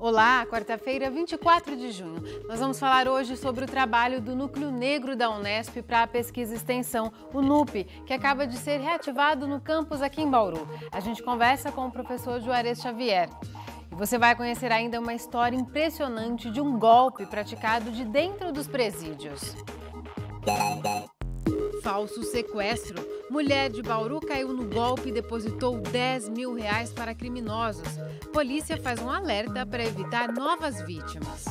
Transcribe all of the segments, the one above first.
Olá, quarta-feira, 24 de junho. Nós vamos falar hoje sobre o trabalho do Núcleo Negro da Unesp para a Pesquisa e Extensão, o NUP, que acaba de ser reativado no campus aqui em Bauru. A gente conversa com o professor Juarez Xavier. E você vai conhecer ainda uma história impressionante de um golpe praticado de dentro dos presídios. Falso sequestro. Mulher de Bauru caiu no golpe e depositou 10 mil reais para criminosos. Polícia faz um alerta para evitar novas vítimas.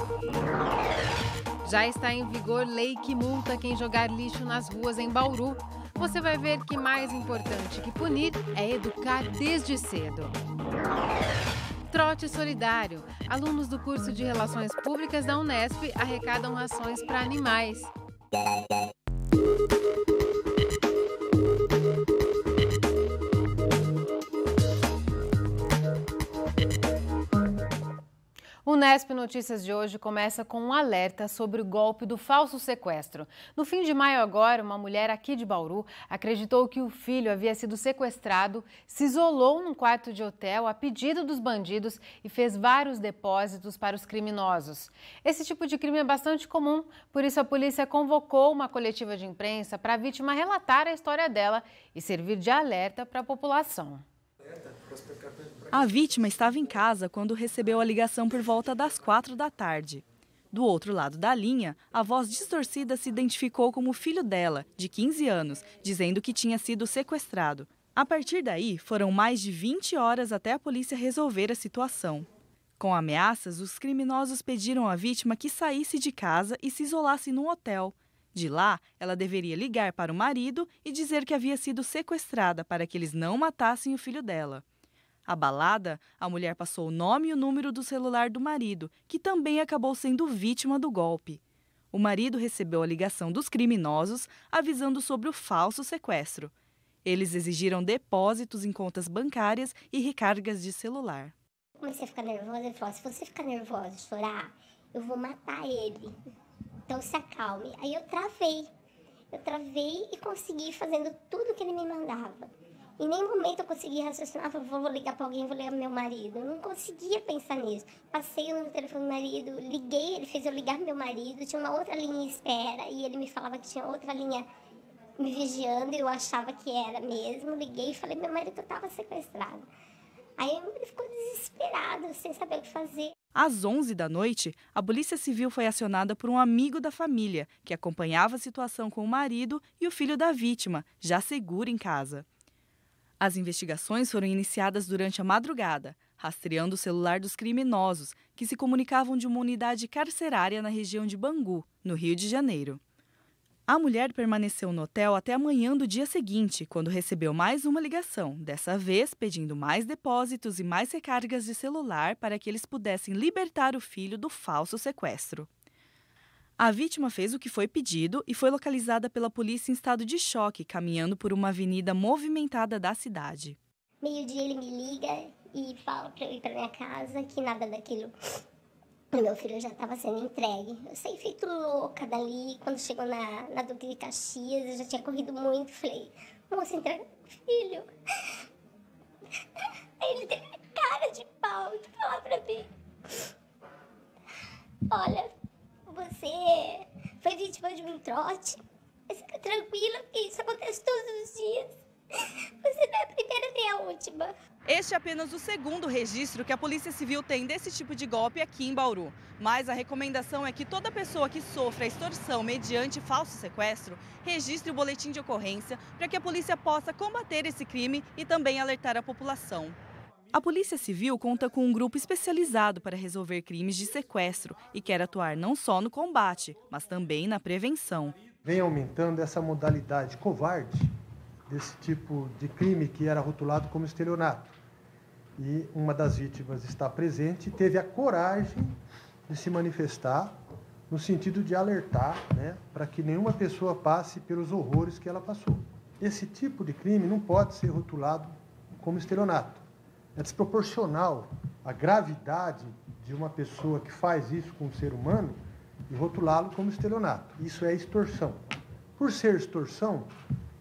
Já está em vigor lei que multa quem jogar lixo nas ruas em Bauru. Você vai ver que mais importante que punir é educar desde cedo. Trote Solidário. Alunos do curso de Relações Públicas da Unesp arrecadam rações para animais. Nesp Notícias de hoje começa com um alerta sobre o golpe do falso sequestro. No fim de maio agora, uma mulher aqui de Bauru acreditou que o filho havia sido sequestrado, se isolou num quarto de hotel a pedido dos bandidos e fez vários depósitos para os criminosos. Esse tipo de crime é bastante comum, por isso a polícia convocou uma coletiva de imprensa para a vítima relatar a história dela e servir de alerta para a população. Alerta, a vítima estava em casa quando recebeu a ligação por volta das quatro da tarde. Do outro lado da linha, a voz distorcida se identificou como o filho dela, de 15 anos, dizendo que tinha sido sequestrado. A partir daí, foram mais de 20 horas até a polícia resolver a situação. Com ameaças, os criminosos pediram à vítima que saísse de casa e se isolasse num hotel. De lá, ela deveria ligar para o marido e dizer que havia sido sequestrada para que eles não matassem o filho dela. Abalada, a mulher passou o nome e o número do celular do marido, que também acabou sendo vítima do golpe. O marido recebeu a ligação dos criminosos avisando sobre o falso sequestro. Eles exigiram depósitos em contas bancárias e recargas de celular. Comecei a ficar nervosa e falou: se você ficar nervosa, chorar, eu vou matar ele. Então se acalme. Aí eu travei. Eu travei e consegui fazendo tudo que ele me mandava. Em nenhum momento eu conseguia raciocinar, vou ligar para alguém, vou ligar pro meu marido. Eu não conseguia pensar nisso. Passei no telefone do marido, liguei, ele fez eu ligar meu marido, tinha uma outra linha em espera e ele me falava que tinha outra linha me vigiando e eu achava que era mesmo. Liguei e falei, meu marido estava sequestrado. Aí ele ficou desesperado, sem saber o que fazer. Às 11 da noite, a Polícia Civil foi acionada por um amigo da família, que acompanhava a situação com o marido e o filho da vítima, já seguro em casa. As investigações foram iniciadas durante a madrugada, rastreando o celular dos criminosos que se comunicavam de uma unidade carcerária na região de Bangu, no Rio de Janeiro. A mulher permaneceu no hotel até a manhã do dia seguinte, quando recebeu mais uma ligação, dessa vez pedindo mais depósitos e mais recargas de celular para que eles pudessem libertar o filho do falso sequestro. A vítima fez o que foi pedido e foi localizada pela polícia em estado de choque, caminhando por uma avenida movimentada da cidade. Meio-dia ele me liga e fala para eu ir para minha casa que nada daquilo. O meu filho já estava sendo entregue. Eu saí feito louca dali. Quando chegou na, na Duque de Caxias, eu já tinha corrido muito. Falei, moça, entrega filho. Aí ele teve cara de pau de falar para mim: Olha, você foi vítima de um trote. Mas fica tranquila, porque isso acontece todos os dias. Você não é a primeira nem a última. Este é apenas o segundo registro que a Polícia Civil tem desse tipo de golpe aqui em Bauru. Mas a recomendação é que toda pessoa que sofra extorsão mediante falso sequestro registre o boletim de ocorrência para que a polícia possa combater esse crime e também alertar a população. A Polícia Civil conta com um grupo especializado para resolver crimes de sequestro e quer atuar não só no combate, mas também na prevenção. Vem aumentando essa modalidade covarde desse tipo de crime que era rotulado como estelionato. E uma das vítimas está presente, e teve a coragem de se manifestar no sentido de alertar né, para que nenhuma pessoa passe pelos horrores que ela passou. Esse tipo de crime não pode ser rotulado como estelionato é desproporcional a gravidade de uma pessoa que faz isso com um ser humano e rotulá-lo como estelionato. Isso é extorsão. Por ser extorsão,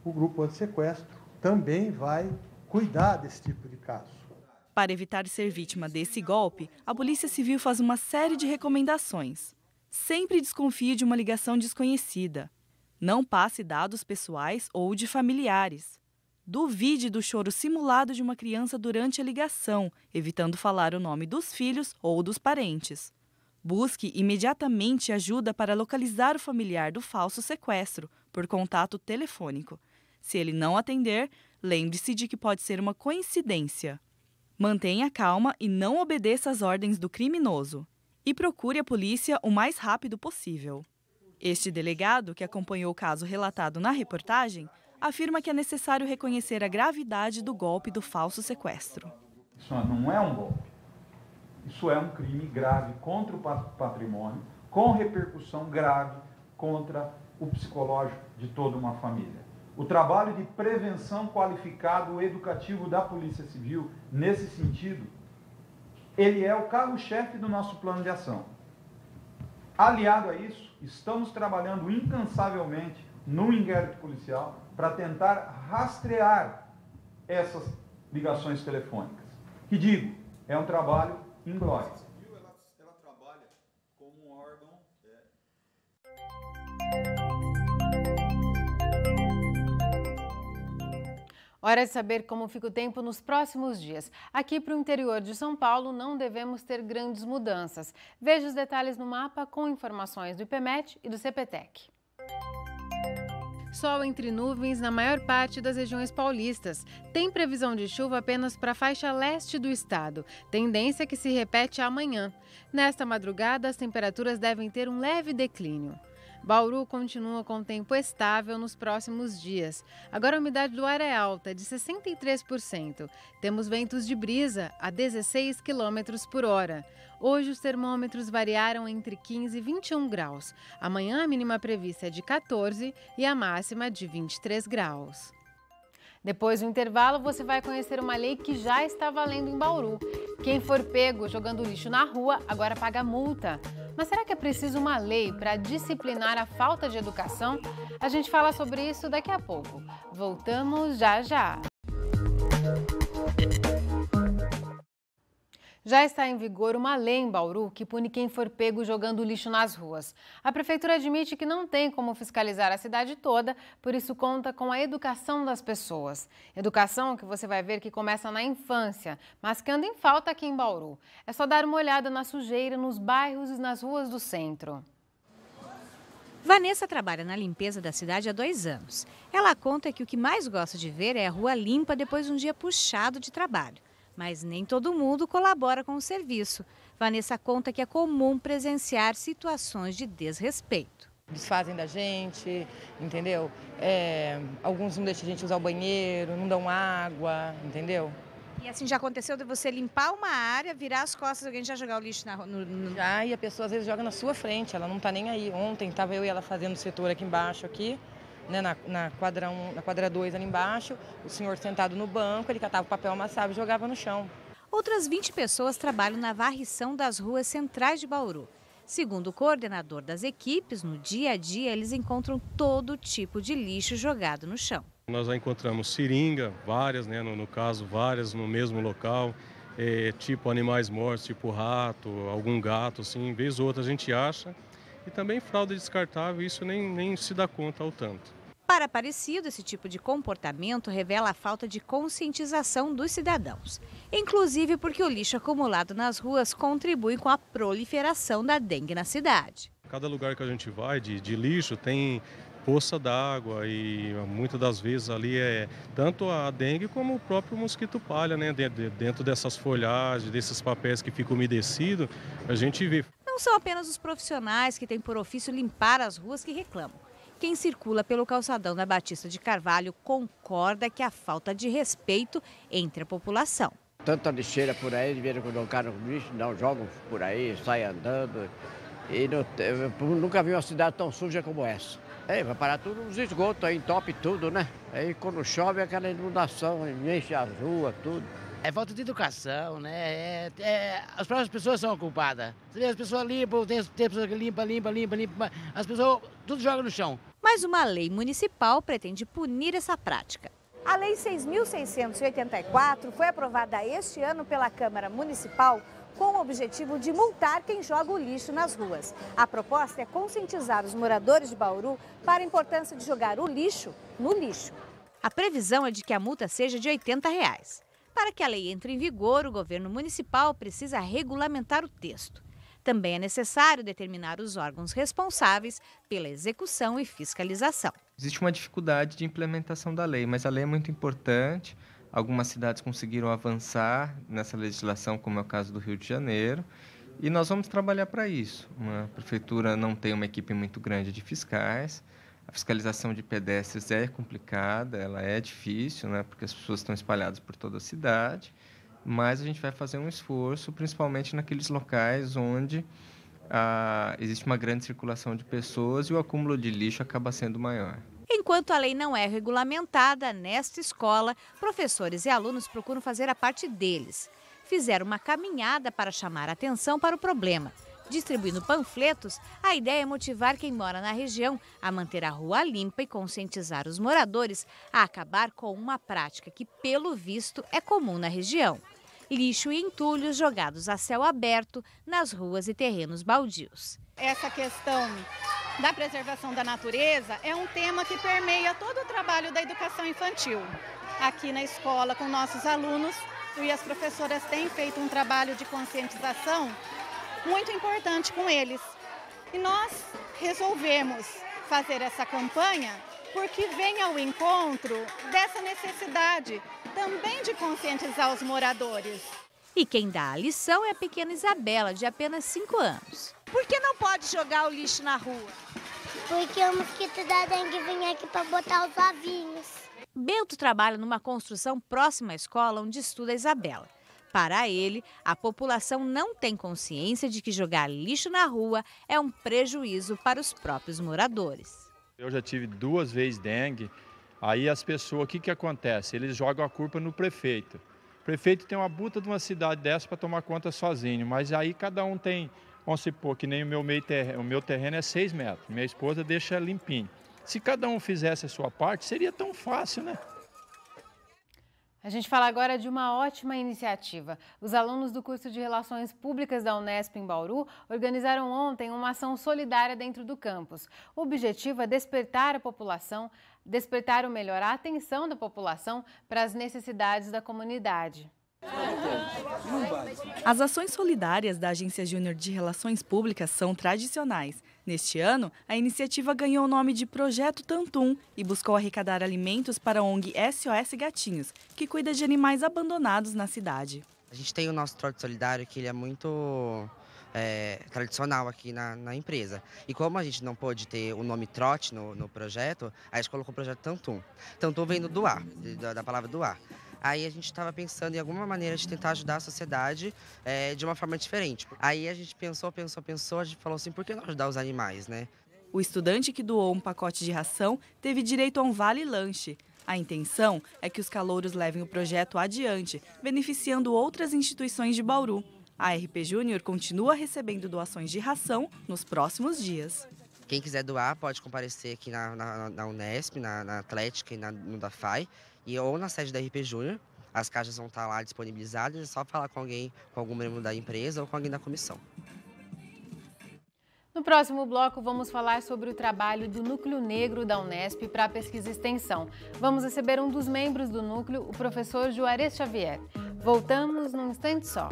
o grupo anti-sequestro também vai cuidar desse tipo de caso. Para evitar ser vítima desse golpe, a Polícia Civil faz uma série de recomendações. Sempre desconfie de uma ligação desconhecida. Não passe dados pessoais ou de familiares. Duvide do choro simulado de uma criança durante a ligação, evitando falar o nome dos filhos ou dos parentes. Busque imediatamente ajuda para localizar o familiar do falso sequestro por contato telefônico. Se ele não atender, lembre-se de que pode ser uma coincidência. Mantenha calma e não obedeça às ordens do criminoso. E procure a polícia o mais rápido possível. Este delegado, que acompanhou o caso relatado na reportagem, afirma que é necessário reconhecer a gravidade do golpe do falso sequestro. Isso não é um golpe. Isso é um crime grave contra o patrimônio, com repercussão grave contra o psicológico de toda uma família. O trabalho de prevenção qualificado educativo da Polícia Civil, nesse sentido, ele é o carro-chefe do nosso plano de ação. Aliado a isso, estamos trabalhando incansavelmente no inquérito policial para tentar rastrear essas ligações telefônicas. Que digo, é um trabalho em glória. trabalha como um órgão. É. Hora de saber como fica o tempo nos próximos dias. Aqui para o interior de São Paulo não devemos ter grandes mudanças. Veja os detalhes no mapa com informações do IPMET e do CPTEC. Sol entre nuvens na maior parte das regiões paulistas. Tem previsão de chuva apenas para a faixa leste do estado, tendência que se repete amanhã. Nesta madrugada, as temperaturas devem ter um leve declínio. Bauru continua com tempo estável nos próximos dias. Agora a umidade do ar é alta, de 63%. Temos ventos de brisa a 16 km por hora. Hoje os termômetros variaram entre 15 e 21 graus. Amanhã a mínima prevista é de 14 e a máxima de 23 graus. Depois do intervalo, você vai conhecer uma lei que já está valendo em Bauru. Quem for pego jogando lixo na rua agora paga multa. Mas será que é preciso uma lei para disciplinar a falta de educação? A gente fala sobre isso daqui a pouco. Voltamos já já. Já está em vigor uma lei em Bauru que pune quem for pego jogando lixo nas ruas. A prefeitura admite que não tem como fiscalizar a cidade toda, por isso conta com a educação das pessoas. Educação que você vai ver que começa na infância, mas que anda em falta aqui em Bauru. É só dar uma olhada na sujeira nos bairros e nas ruas do centro. Vanessa trabalha na limpeza da cidade há dois anos. Ela conta que o que mais gosta de ver é a rua limpa depois de um dia puxado de trabalho mas nem todo mundo colabora com o serviço. Vanessa conta que é comum presenciar situações de desrespeito. Desfazem da gente, entendeu? É, alguns não deixam a gente usar o banheiro, não dão água, entendeu? E assim, já aconteceu de você limpar uma área, virar as costas, alguém já jogar o lixo na, no, no... Já, e a pessoa às vezes joga na sua frente, ela não tá nem aí. Ontem estava eu e ela fazendo o setor aqui embaixo, aqui, né, na, na, quadra um, na quadra 2 ali embaixo, o senhor sentado no banco, ele catava o papel amassado e jogava no chão. Outras 20 pessoas trabalham na varrição das ruas centrais de Bauru. Segundo o coordenador das equipes, no dia a dia eles encontram todo tipo de lixo jogado no chão. Nós já encontramos seringa, várias, né, no, no caso, várias no mesmo local, é, tipo animais mortos, tipo rato, algum gato, assim, vez ou outra a gente acha. E também fralda descartável, isso nem, nem se dá conta ao tanto. Para Aparecido, esse tipo de comportamento revela a falta de conscientização dos cidadãos, inclusive porque o lixo acumulado nas ruas contribui com a proliferação da dengue na cidade. Cada lugar que a gente vai de, de lixo tem poça d'água e muitas das vezes ali é tanto a dengue como o próprio mosquito palha, né? Dentro dessas folhagens, desses papéis que ficam umedecidos, a gente vê. Não são apenas os profissionais que têm por ofício limpar as ruas que reclamam. Quem circula pelo calçadão da Batista de Carvalho concorda que há falta de respeito entre a população. Tanta lixeira por aí, de que em quando colocaram é lixo, não jogam por aí, saem andando. E não, nunca vi uma cidade tão suja como essa. É, vai parar tudo nos esgotos, aí entope tudo, né? Aí quando chove é aquela inundação, enche a rua, tudo. É falta de educação, né? É, é, as próprias pessoas são culpadas. Você vê, as pessoas limpam, tem, tem pessoas que limpam, limpam, limpam, limpam. As pessoas tudo joga no chão. Mas uma lei municipal pretende punir essa prática. A Lei 6.684 foi aprovada este ano pela Câmara Municipal com o objetivo de multar quem joga o lixo nas ruas. A proposta é conscientizar os moradores de Bauru para a importância de jogar o lixo no lixo. A previsão é de que a multa seja de R$ 80. Reais. Para que a lei entre em vigor, o governo municipal precisa regulamentar o texto. Também é necessário determinar os órgãos responsáveis pela execução e fiscalização. Existe uma dificuldade de implementação da lei, mas a lei é muito importante. Algumas cidades conseguiram avançar nessa legislação, como é o caso do Rio de Janeiro. E nós vamos trabalhar para isso. Uma prefeitura não tem uma equipe muito grande de fiscais, a fiscalização de pedestres é complicada, ela é difícil, né, porque as pessoas estão espalhadas por toda a cidade, mas a gente vai fazer um esforço, principalmente naqueles locais onde ah, existe uma grande circulação de pessoas e o acúmulo de lixo acaba sendo maior. Enquanto a lei não é regulamentada, nesta escola, professores e alunos procuram fazer a parte deles. Fizeram uma caminhada para chamar a atenção para o problema. Distribuindo panfletos, a ideia é motivar quem mora na região a manter a rua limpa e conscientizar os moradores a acabar com uma prática que, pelo visto, é comum na região: lixo e entulhos jogados a céu aberto nas ruas e terrenos baldios. Essa questão da preservação da natureza é um tema que permeia todo o trabalho da educação infantil. Aqui na escola, com nossos alunos, e as professoras têm feito um trabalho de conscientização muito importante com eles. E nós resolvemos fazer essa campanha porque vem ao encontro dessa necessidade também de conscientizar os moradores. E quem dá a lição é a pequena Isabela, de apenas 5 anos. Por que não pode jogar o lixo na rua? Porque o mosquito da dengue vem aqui para botar os ovinhos. Bento trabalha numa construção próxima à escola onde estuda a Isabela. Para ele, a população não tem consciência de que jogar lixo na rua é um prejuízo para os próprios moradores. Eu já tive duas vezes dengue. Aí as pessoas, o que, que acontece? Eles jogam a culpa no prefeito. O prefeito tem uma buta de uma cidade dessa para tomar conta sozinho, mas aí cada um tem, vamos supor, que nem o meu, meio terreno, o meu terreno é seis metros, minha esposa deixa limpinho. Se cada um fizesse a sua parte, seria tão fácil, né? A gente fala agora de uma ótima iniciativa. Os alunos do curso de Relações Públicas da Unesp em Bauru organizaram ontem uma ação solidária dentro do campus. O objetivo é despertar a população, despertar ou melhor, a atenção da população para as necessidades da comunidade. As ações solidárias da Agência Júnior de Relações Públicas são tradicionais. Neste ano, a iniciativa ganhou o nome de Projeto Tantum e buscou arrecadar alimentos para a ONG SOS Gatinhos, que cuida de animais abandonados na cidade. A gente tem o nosso trote solidário, que ele é muito é, tradicional aqui na, na, empresa. E como a gente não pôde ter o nome trote no, no projeto, a gente colocou o projeto Tantum. Tantum vem do doar, da, da palavra doar. Aí a gente estava pensando em alguma maneira de tentar ajudar a sociedade é, de uma forma diferente. Aí a gente pensou, pensou, pensou, a gente falou assim, por que não ajudar os animais, né? O estudante que doou um pacote de ração teve direito a um vale-lanche. A intenção é que os calouros levem o projeto adiante, beneficiando outras instituições de Bauru. A RP Júnior continua recebendo doações de ração nos próximos dias. Quem quiser doar pode comparecer aqui na, na, na Unesp, na, na Atlética e na, no DAFAI e ou na sede da RP Júnior. As caixas vão estar tá lá disponibilizadas, é só falar com alguém, com algum membro da empresa ou com alguém da comissão. No próximo bloco, vamos falar sobre o trabalho do Núcleo Negro da Unesp para a pesquisa e extensão. Vamos receber um dos membros do núcleo, o professor Juarez Xavier. Voltamos num instante só.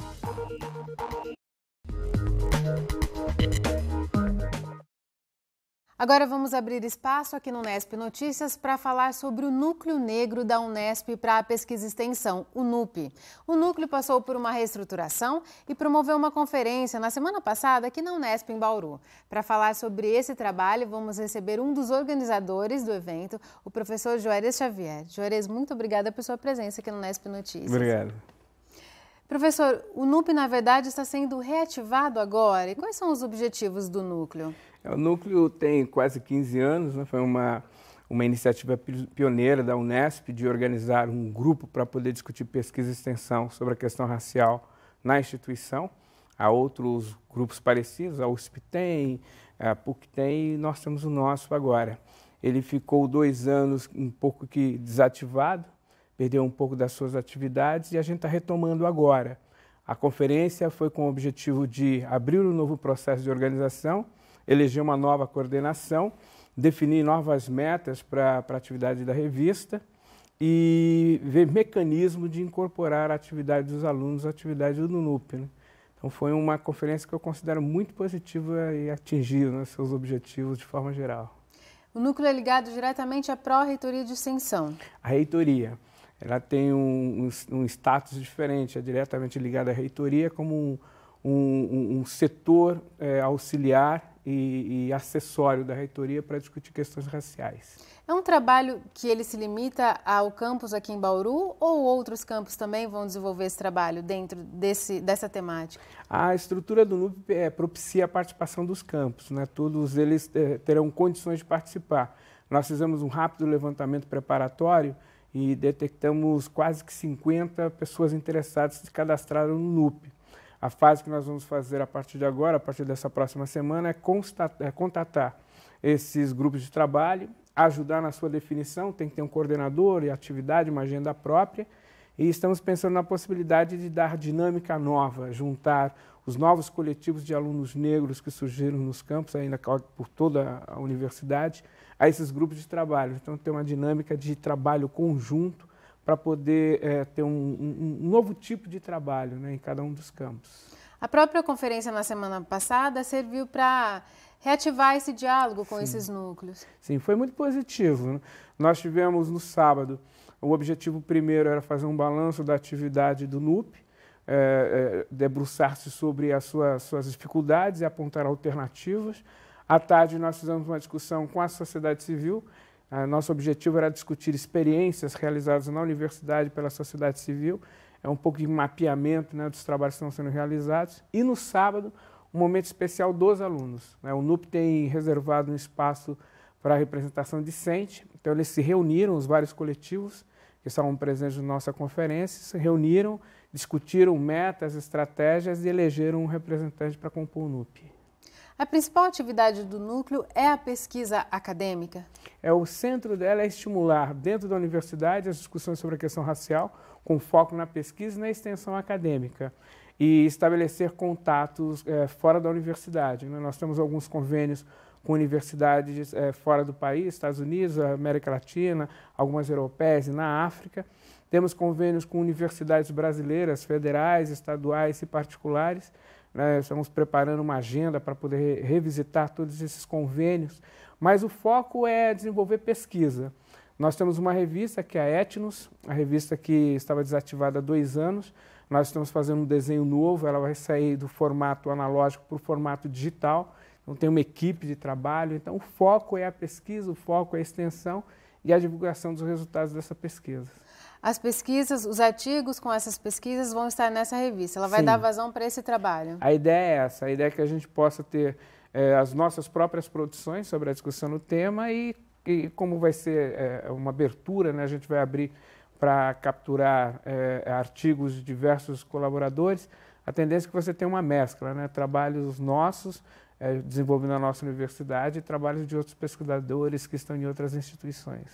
Agora vamos abrir espaço aqui no Unesp Notícias para falar sobre o núcleo negro da Unesp para a pesquisa e extensão, o NUP. O núcleo passou por uma reestruturação e promoveu uma conferência na semana passada aqui na Unesp em Bauru. Para falar sobre esse trabalho, vamos receber um dos organizadores do evento, o professor Juarez Xavier. Juarez, muito obrigada pela sua presença aqui no Unesp Notícias. Obrigado. Professor, o NUP, na verdade, está sendo reativado agora. E quais são os objetivos do núcleo? É, o núcleo tem quase 15 anos, né? foi uma, uma iniciativa pioneira da Unesp de organizar um grupo para poder discutir pesquisa e extensão sobre a questão racial na instituição. Há outros grupos parecidos, a USP tem, a PUC tem e nós temos o nosso agora. Ele ficou dois anos um pouco que desativado, perdeu um pouco das suas atividades e a gente está retomando agora. A conferência foi com o objetivo de abrir um novo processo de organização, eleger uma nova coordenação, definir novas metas para a atividade da revista e ver mecanismo de incorporar a atividade dos alunos à atividade do NUP. Né? Então foi uma conferência que eu considero muito positiva e atingiu né, seus objetivos de forma geral. O núcleo é ligado diretamente à pró-reitoria de extensão. A reitoria ela tem um, um, um status diferente, é diretamente ligada à reitoria como um, um setor é, auxiliar e, e, acessório da reitoria para discutir questões raciais. É um trabalho que ele se limita ao campus aqui em Bauru ou outros campos também vão desenvolver esse trabalho dentro desse, dessa temática? A estrutura do NUP é, propicia a participação dos campos, né? todos eles é, terão condições de participar. Nós fizemos um rápido levantamento preparatório e detectamos quase que 50 pessoas interessadas que se cadastraram no NUP. A fase que nós vamos fazer a partir de agora, a partir dessa próxima semana, é, é contatar esses grupos de trabalho, ajudar na sua definição, tem que ter um coordenador e atividade, uma agenda própria, e estamos pensando na possibilidade de dar dinâmica nova, juntar os novos coletivos de alunos negros que surgiram nos campos, ainda por toda a universidade, a esses grupos de trabalho. Então, tem uma dinâmica de trabalho conjunto para poder é, ter um, um, um, novo tipo de trabalho né, em cada um dos campos. A própria conferência na semana passada serviu para reativar esse diálogo com Sim. esses núcleos. Sim, foi muito positivo. Né? Nós tivemos no sábado, o objetivo primeiro era fazer um balanço da atividade do NUP, é, é, debruçar-se sobre as sua, suas dificuldades e apontar alternativas. À tarde, nós fizemos uma discussão com a sociedade civil. Ah, nosso objetivo era discutir experiências realizadas na universidade pela sociedade civil. É um pouco de mapeamento né, dos trabalhos que estão sendo realizados. E no sábado, um momento especial dos alunos. Né? O NUP tem reservado um espaço para a representação discente. Então, eles se reuniram, os vários coletivos que estavam presentes na nossa conferência, se reuniram discutiram metas, estratégias e elegeram um representante para compor o NUP. A principal atividade do núcleo é a pesquisa acadêmica? É o centro dela é estimular dentro da universidade as discussões sobre a questão racial, com foco na pesquisa e na extensão acadêmica e estabelecer contatos é, fora da universidade. Né? Nós temos alguns convênios com universidades é, fora do país, Estados Unidos, América Latina, algumas europeias e na África. Temos convênios com universidades brasileiras, federais, estaduais e particulares. Né? Estamos preparando uma agenda para poder revisitar todos esses convênios. Mas o foco é desenvolver pesquisa. Nós temos uma revista que é a Etnos, a revista que estava desativada há dois anos. Nós estamos fazendo um desenho novo, ela vai sair do formato analógico para o formato digital. Então tem uma equipe de trabalho. Então o foco é a pesquisa, o foco é a extensão e a divulgação dos resultados dessa pesquisa. As pesquisas, os artigos com essas pesquisas vão estar nessa revista. Ela vai Sim. dar vazão para esse trabalho. A ideia é essa. A ideia é que a gente possa ter é, as nossas próprias produções sobre a discussão do tema e, e como vai ser é, uma abertura, né, a gente vai abrir para capturar é, artigos de diversos colaboradores. A tendência é que você tenha uma mescla, né? trabalhos nossos, desenvolvidos na nossa universidade e trabalhos de outros pesquisadores que estão em outras instituições.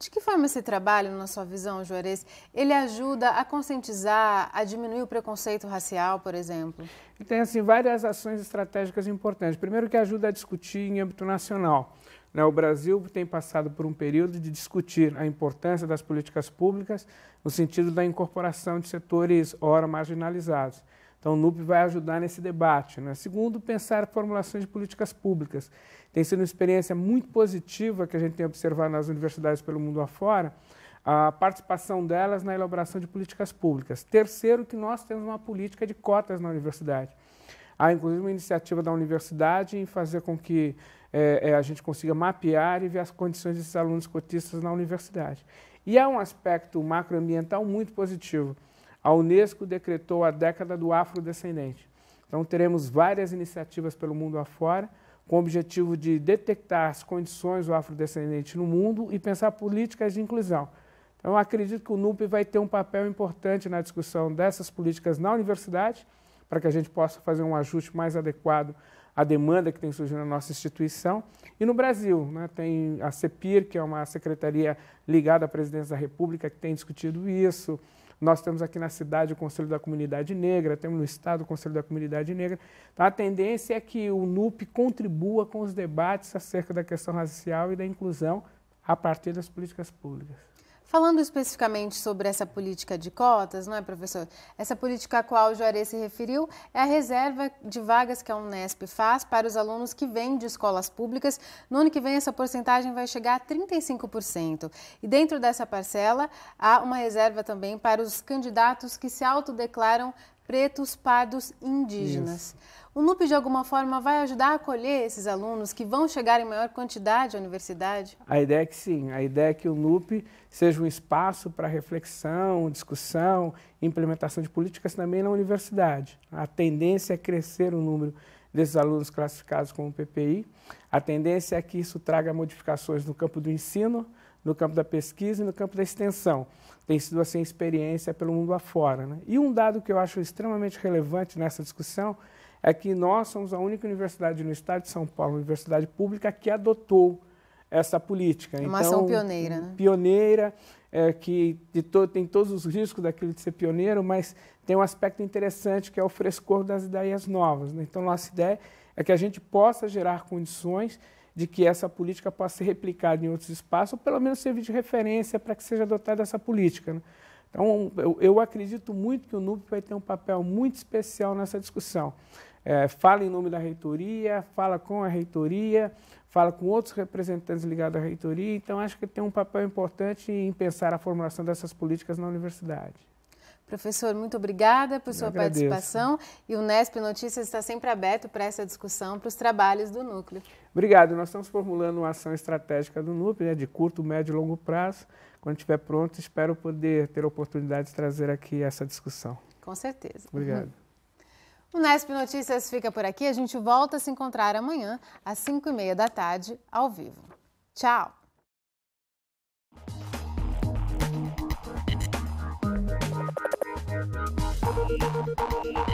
De que forma esse trabalho, na sua visão, Juarez, ele ajuda a conscientizar, a diminuir o preconceito racial, por exemplo? Tem assim, várias ações estratégicas importantes. Primeiro que ajuda a discutir em âmbito nacional. Né? O Brasil tem passado por um período de discutir a importância das políticas públicas no sentido da incorporação de setores ora marginalizados. Então, o NUP vai ajudar nesse debate. Né? Segundo, pensar formulações de políticas públicas. Tem sido uma experiência muito positiva que a gente tem observado nas universidades pelo mundo afora, a participação delas na elaboração de políticas públicas. Terceiro, que nós temos uma política de cotas na universidade. Há, inclusive, uma iniciativa da universidade em fazer com que é, a gente consiga mapear e ver as condições desses alunos cotistas na universidade. E há um aspecto macroambiental muito positivo a Unesco decretou a década do afrodescendente. Então teremos várias iniciativas pelo mundo afora, com o objetivo de detectar as condições do afrodescendente no mundo e pensar políticas de inclusão. Então acredito que o NUP vai ter um papel importante na discussão dessas políticas na universidade, para que a gente possa fazer um ajuste mais adequado à demanda que tem surgido na nossa instituição. E no Brasil, né, tem a CEPIR, que é uma secretaria ligada à Presidência da República, que tem discutido isso, nós temos aqui na cidade o Conselho da Comunidade Negra, temos no Estado o Conselho da Comunidade Negra. Então, a tendência é que o NUP contribua com os debates acerca da questão racial e da inclusão a partir das políticas públicas. Falando especificamente sobre essa política de cotas, não é, professor? Essa política a qual o Juarez se referiu é a reserva de vagas que a Unesp faz para os alunos que vêm de escolas públicas. No ano que vem, essa porcentagem vai chegar a 35%. E dentro dessa parcela, há uma reserva também para os candidatos que se autodeclaram pretos, pardos e indígenas. Isso. O NUP, de alguma forma, vai ajudar a acolher esses alunos que vão chegar em maior quantidade à universidade? A ideia é que sim. A ideia é que o NUP seja um espaço para reflexão, discussão, implementação de políticas também na universidade. A tendência é crescer o número desses alunos classificados como PPI. A tendência é que isso traga modificações no campo do ensino, no campo da pesquisa e no campo da extensão. Tem sido assim experiência pelo mundo afora. Né? E um dado que eu acho extremamente relevante nessa discussão é que nós somos a única universidade no estado de São Paulo, universidade pública, que adotou essa política. Uma então, ação pioneira. Né? Pioneira, é, que to tem todos os riscos daquilo de ser pioneiro, mas tem um aspecto interessante que é o frescor das ideias novas. Né? Então, nossa ideia é que a gente possa gerar condições de que essa política possa ser replicada em outros espaços, ou pelo menos servir de referência para que seja adotada essa política. Né? Então, eu, eu, acredito muito que o NUP vai ter um papel muito especial nessa discussão. É, fala em nome da reitoria, fala com a reitoria, fala com outros representantes ligados à reitoria, então acho que tem um papel importante em pensar a formulação dessas políticas na universidade. Professor, muito obrigada por sua participação e o Nesp Notícias está sempre aberto para essa discussão, para os trabalhos do núcleo. Obrigado. Nós estamos formulando uma ação estratégica do núcleo, né, de curto, médio e longo prazo. Quando estiver pronto, espero poder ter a oportunidade de trazer aqui essa discussão. Com certeza. Obrigado. Uhum. O Nesp Notícias fica por aqui. A gente volta a se encontrar amanhã, às 5h30 da tarde, ao vivo. Tchau! Thank you.